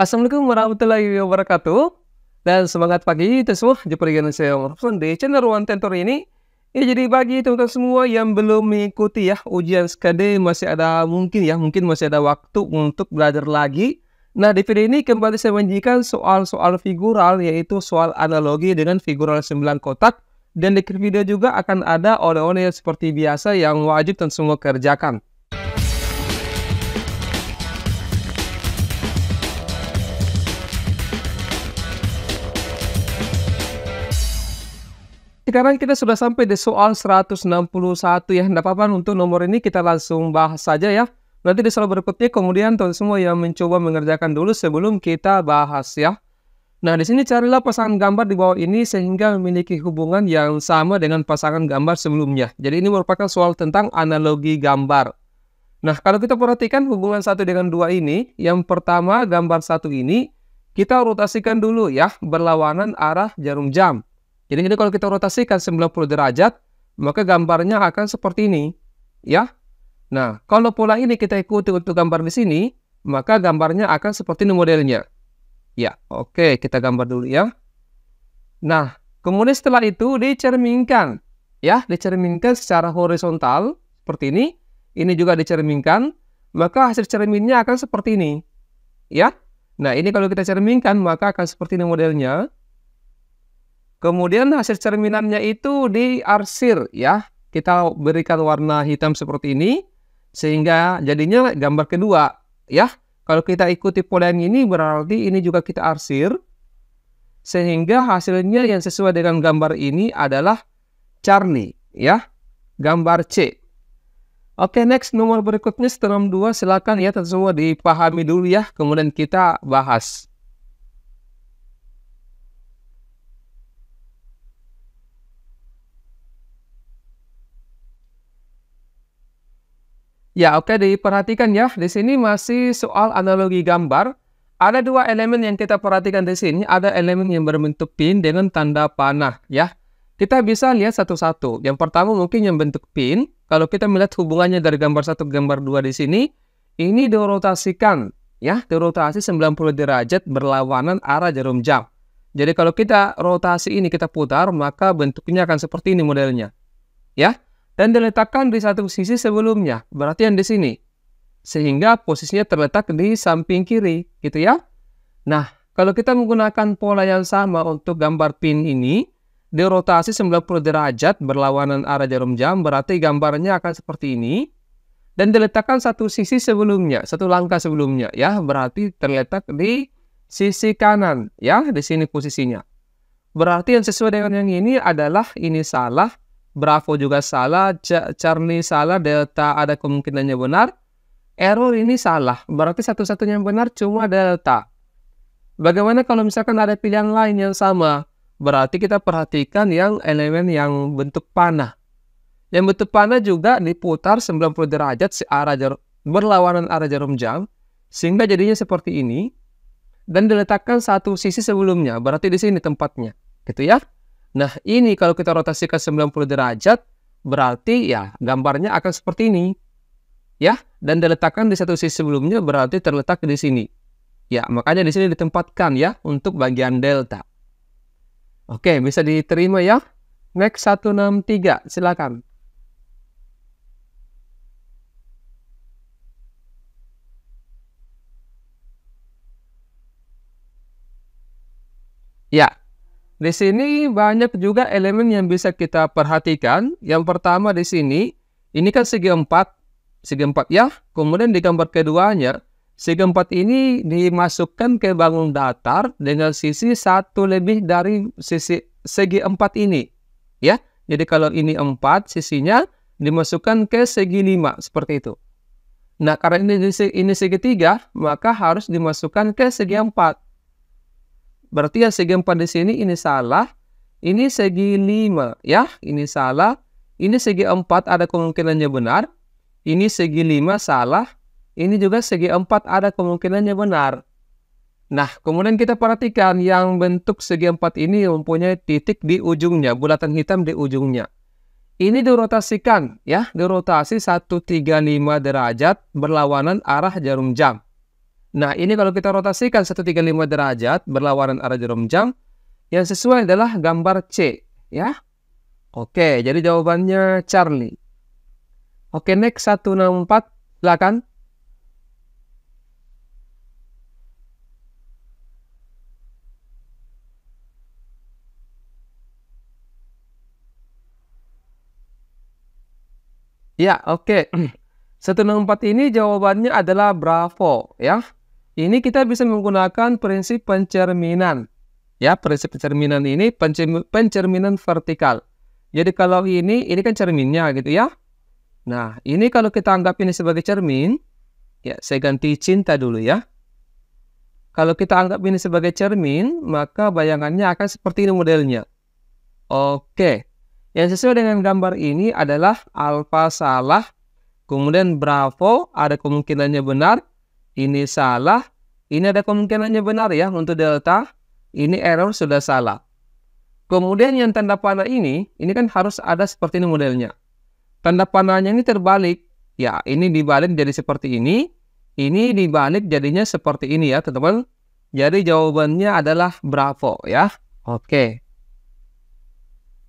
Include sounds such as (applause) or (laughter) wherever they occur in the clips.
Assalamualaikum warahmatullahi wabarakatuh dan semangat pagi itu semua jumpa lagi saya Om di channel Ruang Tentor ini ya jadi bagi teman-teman semua yang belum mengikuti ya ujian SKD masih ada mungkin ya mungkin masih ada waktu untuk belajar lagi nah di video ini kembali saya menjikan soal-soal figural yaitu soal analogi dengan figural 9 kotak dan di video juga akan ada oleh-oleh seperti biasa yang wajib dan semua kerjakan sekarang kita sudah sampai di soal 161 ya. Tidak apa-apa untuk nomor ini kita langsung bahas saja ya. Nanti di soal berikutnya kemudian teman semua yang mencoba mengerjakan dulu sebelum kita bahas ya. Nah, di sini carilah pasangan gambar di bawah ini sehingga memiliki hubungan yang sama dengan pasangan gambar sebelumnya. Jadi ini merupakan soal tentang analogi gambar. Nah, kalau kita perhatikan hubungan satu dengan dua ini, yang pertama gambar satu ini, kita rotasikan dulu ya, berlawanan arah jarum jam. Jadi ini kalau kita rotasikan 90 derajat, maka gambarnya akan seperti ini, ya. Nah, kalau pola ini kita ikuti untuk gambar di sini, maka gambarnya akan seperti ini modelnya. Ya, oke, kita gambar dulu ya. Nah, kemudian setelah itu dicerminkan, ya, dicerminkan secara horizontal seperti ini. Ini juga dicerminkan, maka hasil cerminnya akan seperti ini, ya. Nah, ini kalau kita cerminkan, maka akan seperti ini modelnya. Kemudian hasil cerminannya itu diarsir ya. Kita berikan warna hitam seperti ini sehingga jadinya gambar kedua ya. Kalau kita ikuti pola yang ini berarti ini juga kita arsir sehingga hasilnya yang sesuai dengan gambar ini adalah Charlie ya. Gambar C. Oke, next nomor berikutnya setelah dua, silakan ya semua dipahami dulu ya, kemudian kita bahas. Ya, oke diperhatikan ya. Di sini masih soal analogi gambar. Ada dua elemen yang kita perhatikan di sini. Ada elemen yang berbentuk pin dengan tanda panah ya. Kita bisa lihat satu-satu. Yang pertama mungkin yang bentuk pin. Kalau kita melihat hubungannya dari gambar satu ke gambar dua di sini, ini dirotasikan ya, dirotasi 90 derajat berlawanan arah jarum jam. Jadi kalau kita rotasi ini kita putar, maka bentuknya akan seperti ini modelnya. Ya, dan diletakkan di satu sisi sebelumnya. Berarti yang di sini. Sehingga posisinya terletak di samping kiri, gitu ya. Nah, kalau kita menggunakan pola yang sama untuk gambar pin ini, dirotasi 90 derajat berlawanan arah jarum jam, berarti gambarnya akan seperti ini. Dan diletakkan satu sisi sebelumnya, satu langkah sebelumnya, ya. Berarti terletak di sisi kanan, ya. Di sini posisinya. Berarti yang sesuai dengan yang ini adalah ini salah, Bravo juga salah, Charlie salah, Delta ada kemungkinannya benar. Error ini salah, berarti satu-satunya yang benar cuma Delta. Bagaimana kalau misalkan ada pilihan lain yang sama? Berarti kita perhatikan yang elemen yang bentuk panah. Yang bentuk panah juga diputar 90 derajat searah jarum, berlawanan arah jarum jam, sehingga jadinya seperti ini. Dan diletakkan satu sisi sebelumnya, berarti di sini tempatnya. Gitu ya. Nah ini kalau kita rotasikan 90 derajat, berarti ya gambarnya akan seperti ini. Ya, dan diletakkan di satu sisi sebelumnya berarti terletak di sini. Ya, makanya di sini ditempatkan ya untuk bagian delta. Oke, bisa diterima ya. Next 163, silakan. Ya, di sini banyak juga elemen yang bisa kita perhatikan. Yang pertama di sini, ini kan segi empat, segi empat ya. Kemudian di gambar keduanya, segi empat ini dimasukkan ke bangun datar dengan sisi satu lebih dari sisi segi empat ini, ya. Jadi kalau ini empat, sisinya dimasukkan ke segi lima seperti itu. Nah, karena ini ini segi tiga, maka harus dimasukkan ke segi empat. Berarti ya segi empat di sini ini salah, ini segi 5 ya, ini salah, ini segi 4 ada kemungkinannya benar, ini segi 5 salah, ini juga segi 4 ada kemungkinannya benar. Nah, kemudian kita perhatikan yang bentuk segi empat ini mempunyai titik di ujungnya, bulatan hitam di ujungnya. Ini dirotasikan ya, dirotasi 135 derajat berlawanan arah jarum jam. Nah, ini kalau kita rotasikan 135 derajat berlawanan arah jarum jam yang sesuai adalah gambar C, ya. Oke, jadi jawabannya Charlie. Oke, next 164, silakan. Ya, oke. Okay. (clears throat) 164 ini jawabannya adalah bravo, ya. Ini kita bisa menggunakan prinsip pencerminan. Ya, prinsip pencerminan ini pencerminan vertikal. Jadi kalau ini, ini kan cerminnya gitu ya. Nah, ini kalau kita anggap ini sebagai cermin, ya saya ganti cinta dulu ya. Kalau kita anggap ini sebagai cermin, maka bayangannya akan seperti ini modelnya. Oke, yang sesuai dengan gambar ini adalah alfa salah, kemudian bravo, ada kemungkinannya benar, ini salah, ini ada kemungkinannya benar ya untuk delta, ini error sudah salah. Kemudian yang tanda panah ini, ini kan harus ada seperti ini modelnya. Tanda panahnya ini terbalik. Ya, ini dibalik jadi seperti ini. Ini dibalik jadinya seperti ini ya, teman-teman. Jadi jawabannya adalah bravo ya. Oke.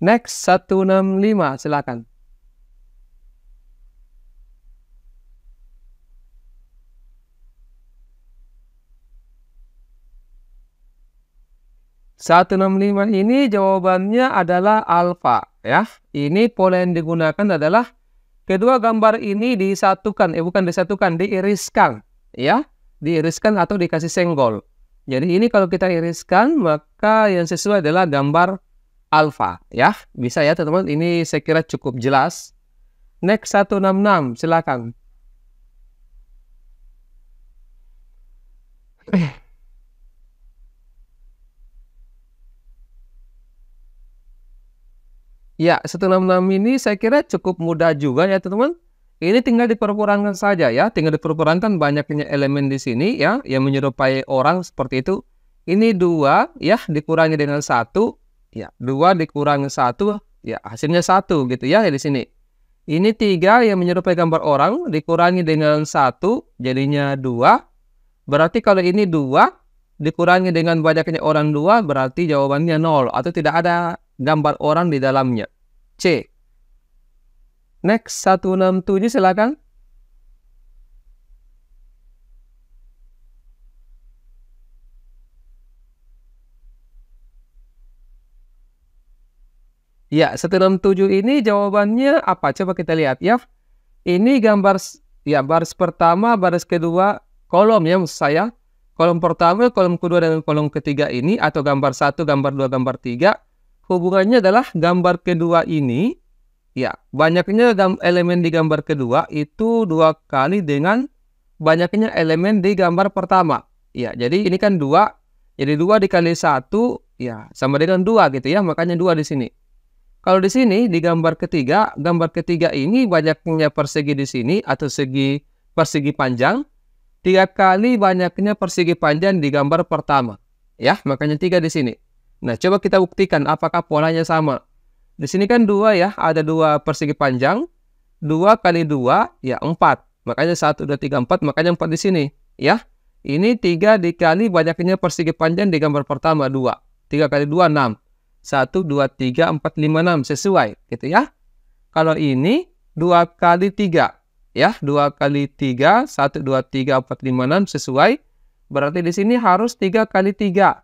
Okay. Next 165, silakan. 165 ini jawabannya adalah alfa ya. Ini pola yang digunakan adalah kedua gambar ini disatukan, eh bukan disatukan, diiriskan ya. Diiriskan atau dikasih senggol. Jadi ini kalau kita iriskan maka yang sesuai adalah gambar alfa ya. Bisa ya teman-teman, ini saya kira cukup jelas. Next 166, silakan. Eh. Ya, 166 ini saya kira cukup mudah juga ya teman-teman. Ini tinggal diperkurangkan saja ya, tinggal diperkurangkan banyaknya elemen di sini ya, yang menyerupai orang seperti itu. Ini dua ya dikurangi dengan satu, ya dua dikurangi satu, ya hasilnya satu gitu ya, ya di sini. Ini tiga yang menyerupai gambar orang dikurangi dengan satu, jadinya dua. Berarti kalau ini dua dikurangi dengan banyaknya orang dua, berarti jawabannya nol atau tidak ada gambar orang di dalamnya. C. Next 167 silakan. Ya, 167 ini jawabannya apa? Coba kita lihat ya. Ini gambar ya baris pertama, baris kedua, kolom ya maksud saya. Kolom pertama, kolom kedua dan kolom ketiga ini atau gambar satu, gambar dua, gambar tiga hubungannya adalah gambar kedua ini ya banyaknya elemen di gambar kedua itu dua kali dengan banyaknya elemen di gambar pertama ya jadi ini kan dua jadi dua dikali satu ya sama dengan dua gitu ya makanya dua di sini kalau di sini di gambar ketiga gambar ketiga ini banyaknya persegi di sini atau segi persegi panjang tiga kali banyaknya persegi panjang di gambar pertama ya makanya tiga di sini Nah, coba kita buktikan apakah polanya sama. Di sini kan dua ya, ada dua persegi panjang. Dua kali dua, ya empat. Makanya satu, dua, tiga, empat. Makanya empat di sini, ya. Ini tiga dikali banyaknya persegi panjang di gambar pertama dua. Tiga kali dua enam. Satu, dua, tiga, empat, lima, enam sesuai, gitu ya. Kalau ini dua kali tiga, ya dua kali tiga, satu, dua, tiga, empat, lima, enam sesuai. Berarti di sini harus tiga kali tiga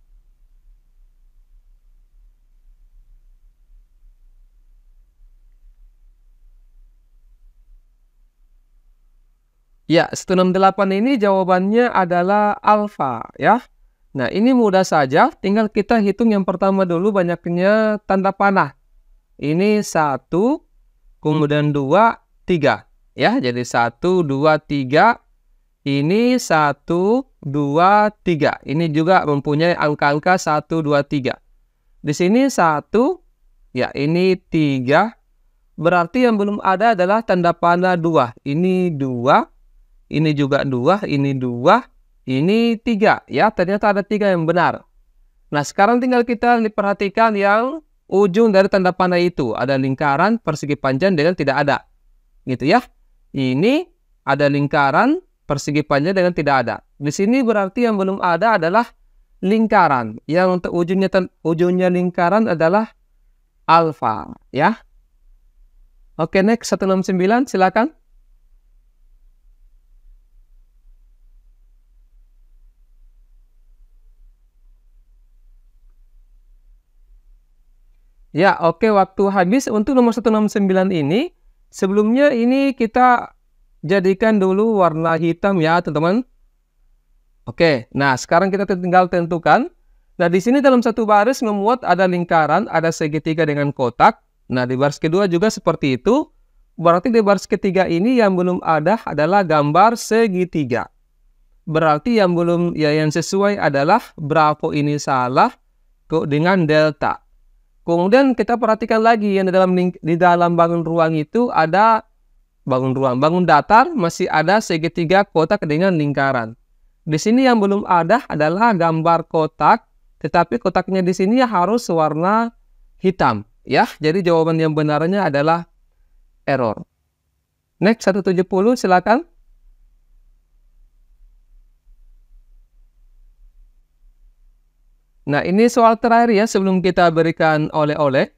Ya, delapan ini jawabannya adalah alfa ya. Nah, ini mudah saja, tinggal kita hitung yang pertama dulu banyaknya tanda panah. Ini satu, kemudian hmm. dua, tiga. Ya, jadi satu, dua, tiga. Ini satu, dua, tiga. Ini juga mempunyai angka-angka satu, dua, tiga. Di sini satu, ya ini tiga. Berarti yang belum ada adalah tanda panah dua. Ini dua ini juga dua, ini dua, ini tiga. Ya, ternyata ada tiga yang benar. Nah, sekarang tinggal kita perhatikan yang ujung dari tanda panah itu. Ada lingkaran, persegi panjang, dengan tidak ada. Gitu ya. Ini ada lingkaran, persegi panjang, dengan tidak ada. Di sini berarti yang belum ada adalah lingkaran. Yang untuk ujungnya ujungnya lingkaran adalah alfa. Ya. Oke, next 169 silakan. Ya, oke waktu habis untuk nomor 169 ini. Sebelumnya ini kita jadikan dulu warna hitam ya, teman-teman. Oke, nah sekarang kita tinggal tentukan. Nah, di sini dalam satu baris memuat ada lingkaran, ada segitiga dengan kotak. Nah, di baris kedua juga seperti itu. Berarti di baris ketiga ini yang belum ada adalah gambar segitiga. Berarti yang belum ya yang sesuai adalah bravo ini salah kok dengan delta. Kemudian kita perhatikan lagi yang di dalam di dalam bangun ruang itu ada bangun ruang, bangun datar masih ada segitiga kotak dengan lingkaran. Di sini yang belum ada adalah gambar kotak, tetapi kotaknya di sini harus warna hitam, ya. Jadi jawaban yang benarnya adalah error. Next 170 silakan. Nah, ini soal terakhir ya sebelum kita berikan oleh-oleh.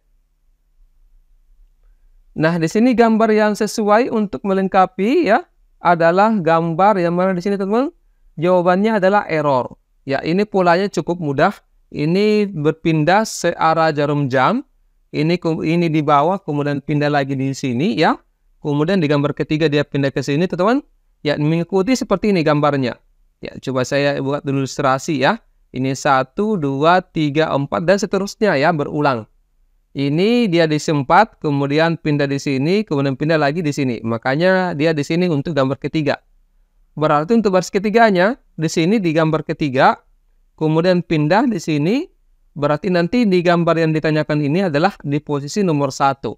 Nah, di sini gambar yang sesuai untuk melengkapi ya adalah gambar yang mana di sini teman-teman jawabannya adalah error. Ya, ini polanya cukup mudah. Ini berpindah searah jarum jam. Ini ini di bawah kemudian pindah lagi di sini ya. Kemudian di gambar ketiga dia pindah ke sini teman-teman. Ya, mengikuti seperti ini gambarnya. Ya, coba saya buat ilustrasi ya. Ini 1, 2, 3, 4, dan seterusnya ya, berulang. Ini dia disempat, sempat kemudian pindah di sini, kemudian pindah lagi di sini. Makanya dia di sini untuk gambar ketiga. Berarti untuk baris ketiganya, di sini di gambar ketiga, kemudian pindah di sini, berarti nanti di gambar yang ditanyakan ini adalah di posisi nomor satu.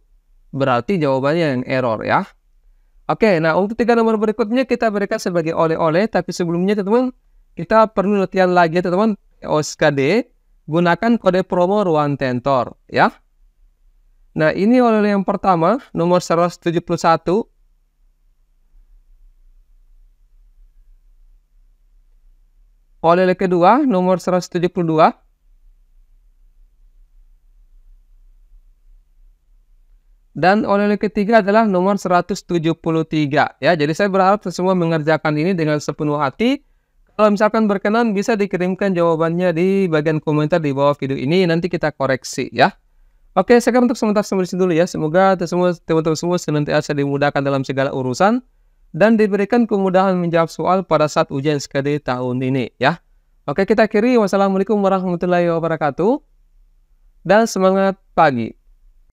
Berarti jawabannya yang error ya. Oke, nah untuk tiga nomor berikutnya kita berikan sebagai oleh-oleh, tapi sebelumnya teman-teman, kita perlu latihan lagi ya teman-teman OSKD, gunakan kode promo Ruang Tentor. Ya. Nah, ini oleh yang pertama, nomor 171. Oleh yang kedua, nomor 172. Dan oleh yang ketiga adalah nomor 173. Ya, jadi saya berharap semua mengerjakan ini dengan sepenuh hati kalau misalkan berkenan bisa dikirimkan jawabannya di bagian komentar di bawah video ini nanti kita koreksi ya. Oke, sekarang untuk sementara sampai dulu ya. Semoga semua teman-teman semua senantiasa dimudahkan dalam segala urusan dan diberikan kemudahan menjawab soal pada saat ujian SKD tahun ini ya. Oke, kita akhiri. Wassalamualaikum warahmatullahi wabarakatuh. Dan semangat pagi.